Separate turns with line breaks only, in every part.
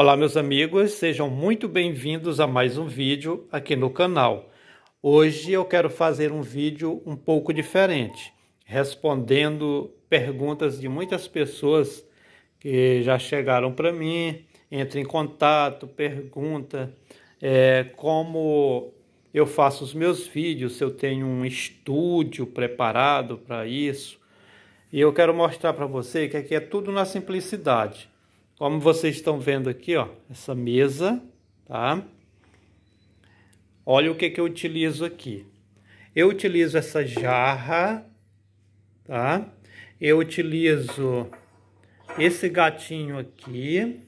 Olá meus amigos, sejam muito bem-vindos a mais um vídeo aqui no canal. Hoje eu quero fazer um vídeo um pouco diferente, respondendo perguntas de muitas pessoas que já chegaram para mim, entram em contato, pergunta é, como eu faço os meus vídeos, se eu tenho um estúdio preparado para isso. E eu quero mostrar para você que aqui é tudo na simplicidade como vocês estão vendo aqui, ó, essa mesa, tá? Olha o que, que eu utilizo aqui. Eu utilizo essa jarra, tá? Eu utilizo esse gatinho aqui,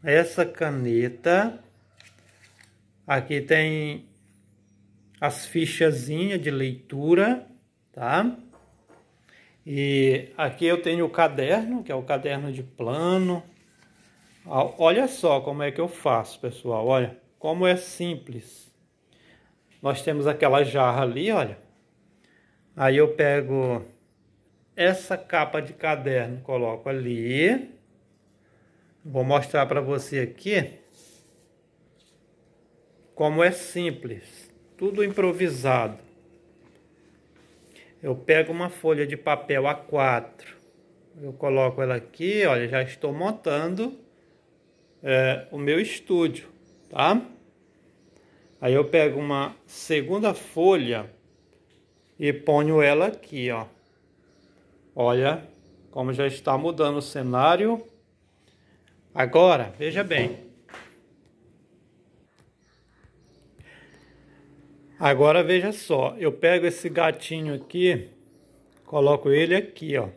essa caneta. Aqui tem as fichazinhas de leitura, tá? E aqui eu tenho o caderno, que é o caderno de plano. Ah, olha só como é que eu faço, pessoal. Olha, como é simples. Nós temos aquela jarra ali, olha. Aí eu pego essa capa de caderno, coloco ali. Vou mostrar para você aqui como é simples, tudo improvisado eu pego uma folha de papel A4, eu coloco ela aqui, olha, já estou montando é, o meu estúdio, tá? Aí eu pego uma segunda folha e ponho ela aqui, ó. Olha como já está mudando o cenário. Agora, veja bem, Agora veja só, eu pego esse gatinho aqui, coloco ele aqui, ó.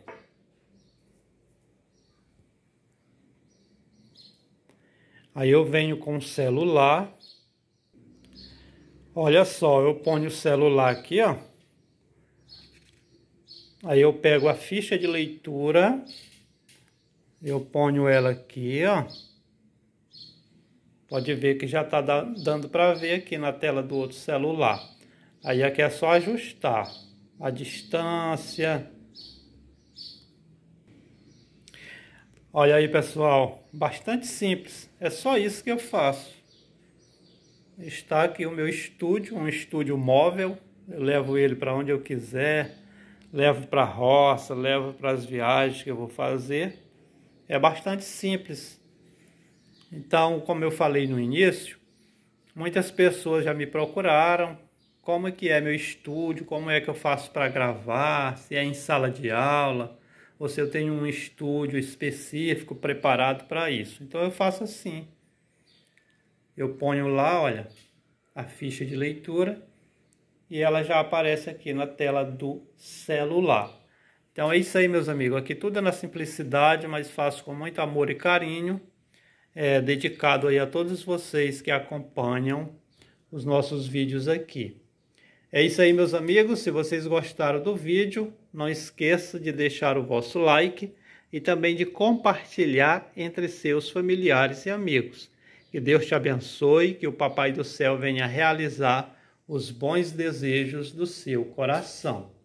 Aí eu venho com o celular. Olha só, eu ponho o celular aqui, ó. Aí eu pego a ficha de leitura, eu ponho ela aqui, ó. Pode ver que já está dando para ver aqui na tela do outro celular. Aí aqui é só ajustar a distância. Olha aí, pessoal. Bastante simples. É só isso que eu faço. Está aqui o meu estúdio, um estúdio móvel. Eu levo ele para onde eu quiser. Levo para a roça, levo para as viagens que eu vou fazer. É bastante simples. Então, como eu falei no início, muitas pessoas já me procuraram, como é que é meu estúdio, como é que eu faço para gravar, se é em sala de aula, ou se eu tenho um estúdio específico preparado para isso. Então eu faço assim. Eu ponho lá, olha, a ficha de leitura e ela já aparece aqui na tela do celular. Então é isso aí, meus amigos. Aqui tudo é na simplicidade, mas faço com muito amor e carinho é, dedicado aí a todos vocês que acompanham os nossos vídeos aqui. É isso aí, meus amigos. Se vocês gostaram do vídeo, não esqueça de deixar o vosso like e também de compartilhar entre seus familiares e amigos. Que Deus te abençoe, que o Papai do Céu venha realizar os bons desejos do seu coração.